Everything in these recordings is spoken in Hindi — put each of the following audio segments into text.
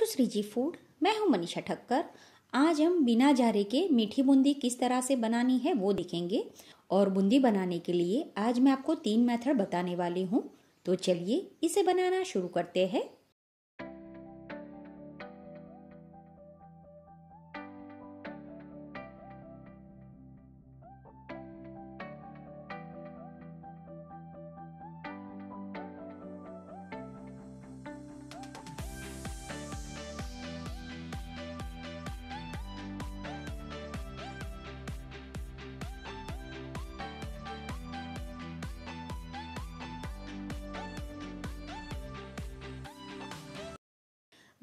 टू श्रीजी फूड मैं हूं मनीषा ठक्कर आज हम बिना जारे के मीठी बूंदी किस तरह से बनानी है वो देखेंगे और बूंदी बनाने के लिए आज मैं आपको तीन मेथड बताने वाली हूँ तो चलिए इसे बनाना शुरू करते हैं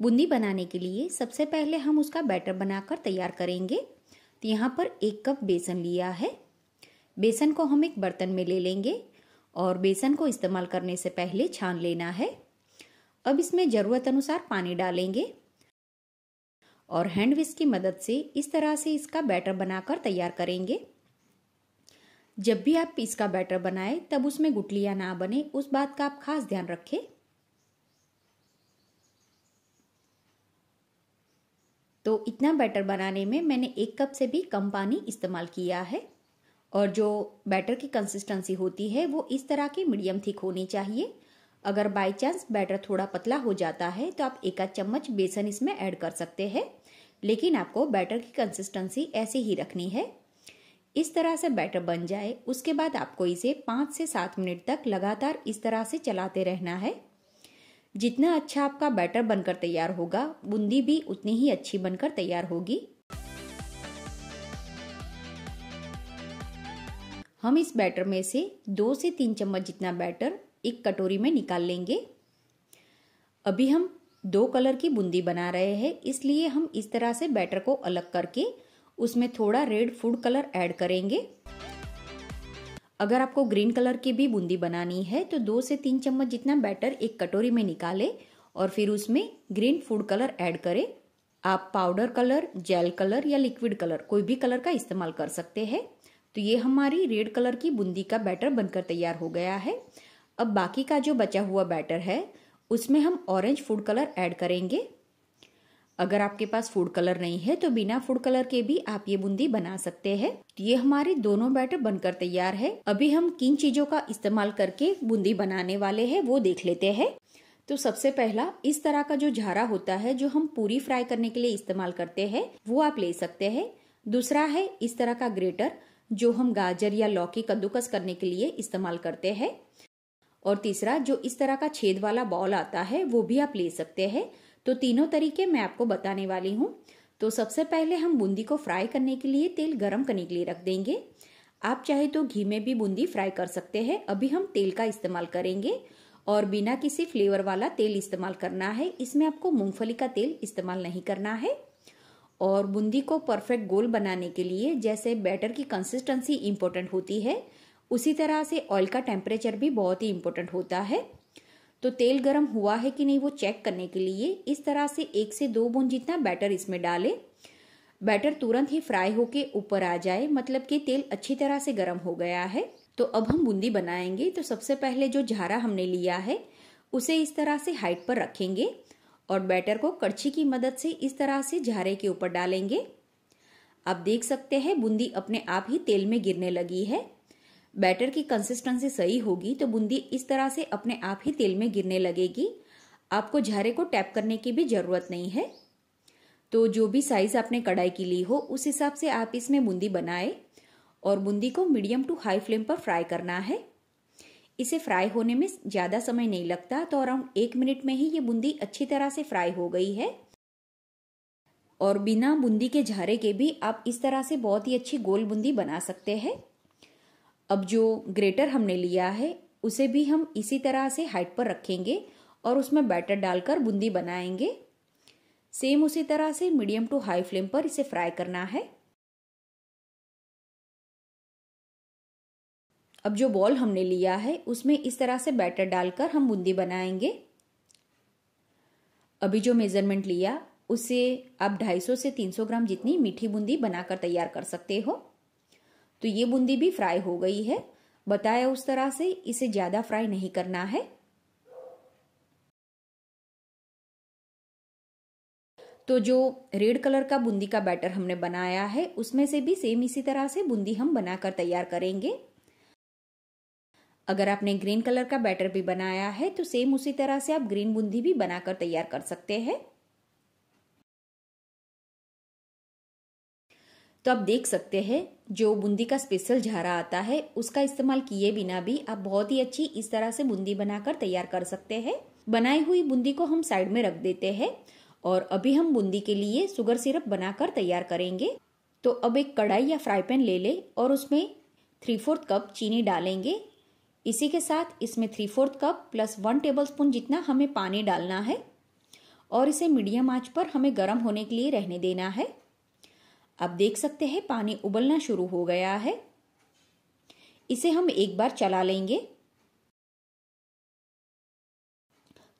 बूंदी बनाने के लिए सबसे पहले हम उसका बैटर बनाकर तैयार करेंगे तो यहाँ पर एक कप बेसन लिया है बेसन को हम एक बर्तन में ले लेंगे और बेसन को इस्तेमाल करने से पहले छान लेना है अब इसमें ज़रूरत अनुसार पानी डालेंगे और हैंड विस्क की मदद से इस तरह से इसका बैटर बनाकर तैयार करेंगे जब भी आप इसका बैटर बनाएं तब उसमें गुटलियाँ ना बने उस बात का आप खास ध्यान रखें तो इतना बैटर बनाने में मैंने एक कप से भी कम पानी इस्तेमाल किया है और जो बैटर की कंसिस्टेंसी होती है वो इस तरह की मीडियम थिक होनी चाहिए अगर बाई चांस बैटर थोड़ा पतला हो जाता है तो आप एक आध चम्मच बेसन इसमें ऐड कर सकते हैं लेकिन आपको बैटर की कंसिस्टेंसी ऐसे ही रखनी है इस तरह से बैटर बन जाए उसके बाद आपको इसे पाँच से सात मिनट तक लगातार इस तरह से चलाते रहना है जितना अच्छा आपका बैटर बनकर तैयार होगा बूंदी भी उतनी ही अच्छी बनकर तैयार होगी हम इस बैटर में से दो से तीन चम्मच जितना बैटर एक कटोरी में निकाल लेंगे अभी हम दो कलर की बूंदी बना रहे हैं इसलिए हम इस तरह से बैटर को अलग करके उसमें थोड़ा रेड फूड कलर ऐड करेंगे अगर आपको ग्रीन कलर की भी बूंदी बनानी है तो दो से तीन चम्मच जितना बैटर एक कटोरी में निकालें और फिर उसमें ग्रीन फूड कलर ऐड करें आप पाउडर कलर जेल कलर या लिक्विड कलर कोई भी कलर का इस्तेमाल कर सकते हैं तो ये हमारी रेड कलर की बूंदी का बैटर बनकर तैयार हो गया है अब बाकी का जो बचा हुआ बैटर है उसमें हम ऑरेंज फूड कलर ऐड करेंगे अगर आपके पास फूड कलर नहीं है तो बिना फूड कलर के भी आप ये बूंदी बना सकते हैं तो ये हमारे दोनों बैटर बनकर तैयार है अभी हम किन चीजों का इस्तेमाल करके बूंदी बनाने वाले हैं वो देख लेते हैं तो सबसे पहला इस तरह का जो झारा होता है जो हम पूरी फ्राई करने के लिए इस्तेमाल करते हैं वो आप ले सकते हैं दूसरा है इस तरह का ग्रेटर जो हम गाजर या लौकी कद्दूकस करने के लिए इस्तेमाल करते हैं और तीसरा जो इस तरह का छेद वाला बॉल आता है वो भी आप ले सकते हैं तो तीनों तरीके मैं आपको बताने वाली हूँ तो सबसे पहले हम बूंदी को फ्राई करने के लिए तेल गर्म करने के लिए रख देंगे आप चाहे तो घी में भी बूंदी फ्राई कर सकते हैं अभी हम तेल का इस्तेमाल करेंगे और बिना किसी फ्लेवर वाला तेल इस्तेमाल करना है इसमें आपको मूंगफली का तेल इस्तेमाल नहीं करना है और बूंदी को परफेक्ट गोल बनाने के लिए जैसे बैटर की कंसिस्टेंसी इम्पोर्टेंट होती है उसी तरह से ऑयल का टेम्परेचर भी बहुत ही इम्पोर्टेंट होता है तो तेल गर्म हुआ है कि नहीं वो चेक करने के लिए इस तरह से एक से दो बूंद जितना बैटर इसमें डालें बैटर तुरंत ही फ्राई होके ऊपर आ जाए मतलब कि तेल अच्छी तरह से गर्म हो गया है तो अब हम बूंदी बनाएंगे तो सबसे पहले जो झारा हमने लिया है उसे इस तरह से हाइट पर रखेंगे और बैटर को कड़छी की मदद से इस तरह से झारे के ऊपर डालेंगे आप देख सकते हैं बूंदी अपने आप ही तेल में गिरने लगी है बैटर की कंसिस्टेंसी सही होगी तो बूंदी इस तरह से अपने आप ही तेल में गिरने लगेगी आपको झारे को टैप करने की भी ज़रूरत नहीं है तो जो भी साइज़ आपने कढ़ाई की ली हो उस हिसाब से आप इसमें बूंदी बनाए और बूंदी को मीडियम टू हाई फ्लेम पर फ्राई करना है इसे फ्राई होने में ज़्यादा समय नहीं लगता तो अराउंड एक मिनट में ही ये बूंदी अच्छी तरह से फ्राई हो गई है और बिना बूंदी के झारे के भी आप इस तरह से बहुत ही अच्छी गोल बूंदी बना सकते हैं अब जो ग्रेटर हमने लिया है उसे भी हम इसी तरह से हाइट पर रखेंगे और उसमें बैटर डालकर बूंदी बनाएंगे सेम उसी तरह से मीडियम टू हाई फ्लेम पर इसे फ्राई करना है अब जो बॉल हमने लिया है उसमें इस तरह से बैटर डालकर हम बूंदी बनाएंगे अभी जो मेज़रमेंट लिया उसे आप 250 से 300 ग्राम जितनी मीठी बूंदी बनाकर तैयार कर सकते हो तो ये बूंदी भी फ्राई हो गई है बताया उस तरह से इसे ज़्यादा फ्राई नहीं करना है तो जो रेड कलर का बूंदी का बैटर हमने बनाया है उसमें से भी सेम इसी तरह से बूंदी हम बनाकर तैयार करेंगे अगर आपने ग्रीन कलर का बैटर भी बनाया है तो सेम उसी तरह से आप ग्रीन बूंदी भी बनाकर तैयार कर सकते हैं तो आप देख सकते हैं जो बूंदी का स्पेशल झारा आता है उसका इस्तेमाल किए बिना भी आप बहुत ही अच्छी इस तरह से बूंदी बनाकर तैयार कर सकते हैं बनाई हुई बूंदी को हम साइड में रख देते हैं और अभी हम बूंदी के लिए शुगर सिरप बनाकर तैयार करेंगे तो अब एक कढ़ाई या फ्राई पैन ले ले और उसमें थ्री फोर्थ कप चीनी डालेंगे इसी के साथ इसमें three fourth cup plus one tablespoon जितना हमें पानी डालना है और इसे मीडियम आंच पर हमें गर्म होने के लिए रहने देना है अब देख सकते हैं पानी उबलना शुरू हो गया है इसे हम एक बार चला लेंगे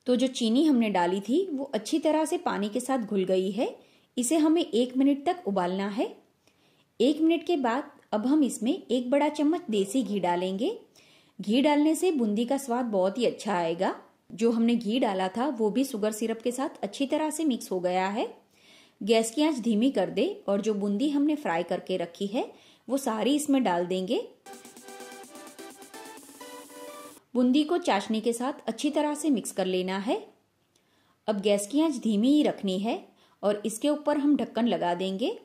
तो जो चीनी हमने डाली थी वो अच्छी तरह से पानी के साथ घुल गई है इसे हमें एक मिनट तक उबालना है एक मिनट के बाद अब हम इसमें एक बड़ा चम्मच देसी घी डालेंगे घी डालने से बूंदी का स्वाद बहुत ही अच्छा आएगा जो हमने घी डाला था वो भी शुगर सिरप के साथ अच्छी तरह से मिक्स हो गया है गैस की आंच धीमी कर दे और जो बूंदी हमने फ्राई करके रखी है वो सारी इसमें डाल देंगे बूंदी को चाशनी के साथ अच्छी तरह से मिक्स कर लेना है अब गैस की आंच धीमी ही रखनी है और इसके ऊपर हम ढक्कन लगा देंगे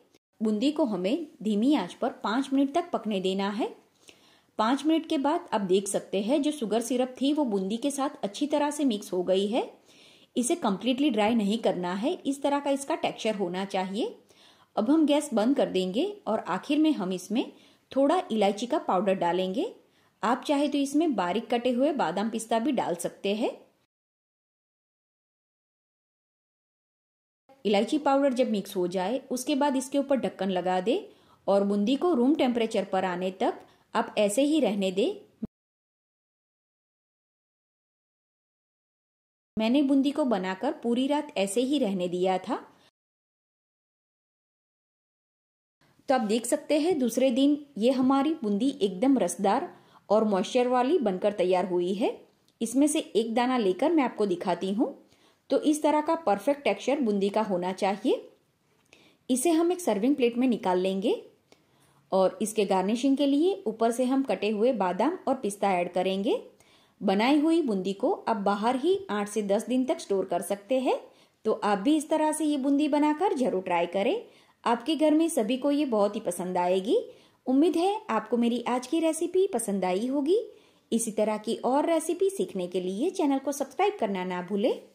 बूंदी को हमें धीमी आंच पर पाँच मिनट तक पकने देना है पाँच मिनट के बाद आप देख सकते हैं जो शुगर सिरप थी वो बूंदी के साथ अच्छी तरह से मिक्स हो गई है इसे कम्प्लीटली ड्राई नहीं करना है इस तरह का इसका टेक्सचर होना चाहिए अब हम गैस बंद कर देंगे और आखिर में हम इसमें थोड़ा इलायची का पाउडर डालेंगे आप चाहे तो इसमें बारीक कटे हुए बादाम पिस्ता भी डाल सकते हैं इलायची पाउडर जब मिक्स हो जाए उसके बाद इसके ऊपर ढक्कन लगा दे और बूंदी को रूम टेम्परेचर पर आने तक आप ऐसे ही रहने दें मैंने बूंदी को बनाकर पूरी रात ऐसे ही रहने दिया था तो आप देख सकते हैं दूसरे दिन ये हमारी बूंदी एकदम रसदार और मॉइस्चर वाली बनकर तैयार हुई है इसमें से एक दाना लेकर मैं आपको दिखाती हूँ तो इस तरह का परफेक्ट टेक्सचर बूंदी का होना चाहिए इसे हम एक सर्विंग प्लेट में निकाल लेंगे और इसके गार्निशिंग के लिए ऊपर से हम कटे हुए बादाम और पिस्ता ऐड करेंगे बनाई हुई बूंदी को आप बाहर ही आठ से दस दिन तक स्टोर कर सकते हैं तो आप भी इस तरह से ये बूंदी बनाकर जरूर ट्राई करें आपके घर में सभी को ये बहुत ही पसंद आएगी उम्मीद है आपको मेरी आज की रेसिपी पसंद आई होगी इसी तरह की और रेसिपी सीखने के लिए चैनल को सब्सक्राइब करना ना भूलें